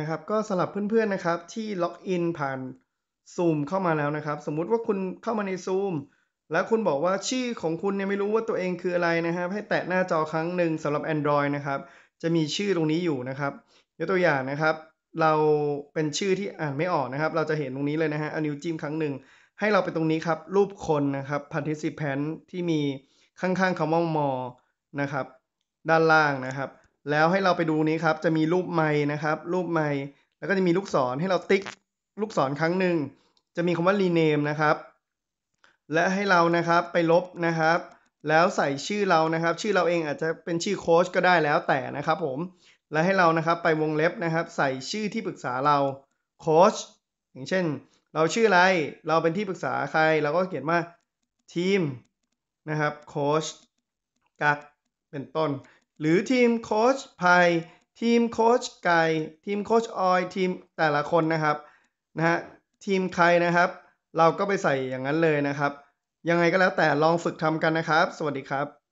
นะครับก็สำหรับเพื่อนๆนะครับ ที่ล็อกอินผ่านซูมเข้ามาแล้วนะครับ สมมุติว่าคุณเข้ามาในซูมแล้วคุณบอกว่าชื่อของคุณเนี่ยไม่รู้ว่าตัวเองคืออะไรนะครับให้แตะหน้าจอครั้งหนึ่งสำหรับ Android นะครับจะมีชื่อตรงนี้อยู่นะครับยกตัวอย่างนะครับ เราเป็นชื่อที่อ่านไม่ออกนะครับ เราจะเห็นตรงนี้เลยนะฮะอนิวจิ้มครั้งหนึ่ง ให้เราไปตรงนี้ครับรูปคนนะครับ participant ที่มีข้างๆคำว่ามอ นะครับ ด้านล่างนะครับแล้วให้เราไปดูนี้ครับจะมีรูปไม้นะครับ รูปไม้แล้วก็จะมีลูกศรให้เราติ๊กลูกศรครั้งหนึ่ง จะมีคำว่า rename นะครับและให้เรานะครับไปลบนะครับ แล้วใส่ชื่อเรานะครับชื่อเราเองอาจจะเป็นชื่อโค้ชก็ได้แล้วแต่นะครับผมและให้เรานะครับไปวงเล็บนะครับ ใส่ชื่อที่ปรึกษาเราโค้ชอย่างเช่น เราชื่ออะไรเราเป็นที่ปรึกษาใครเราก็เขียนว่าทีมนะครับโค้ชกักเป็นต้นหรือทีมโค้ชภัยทีมโค้ชไก่ทีมโค้ชออยทีมแต่ละคนนะครับนะฮะทีมใครนะครับ เราก็ไปใส่อย่างนั้นเลยนะครับ ยังไงก็แล้วแต่ลองฝึกทำกันนะครับ สวัสดีครับ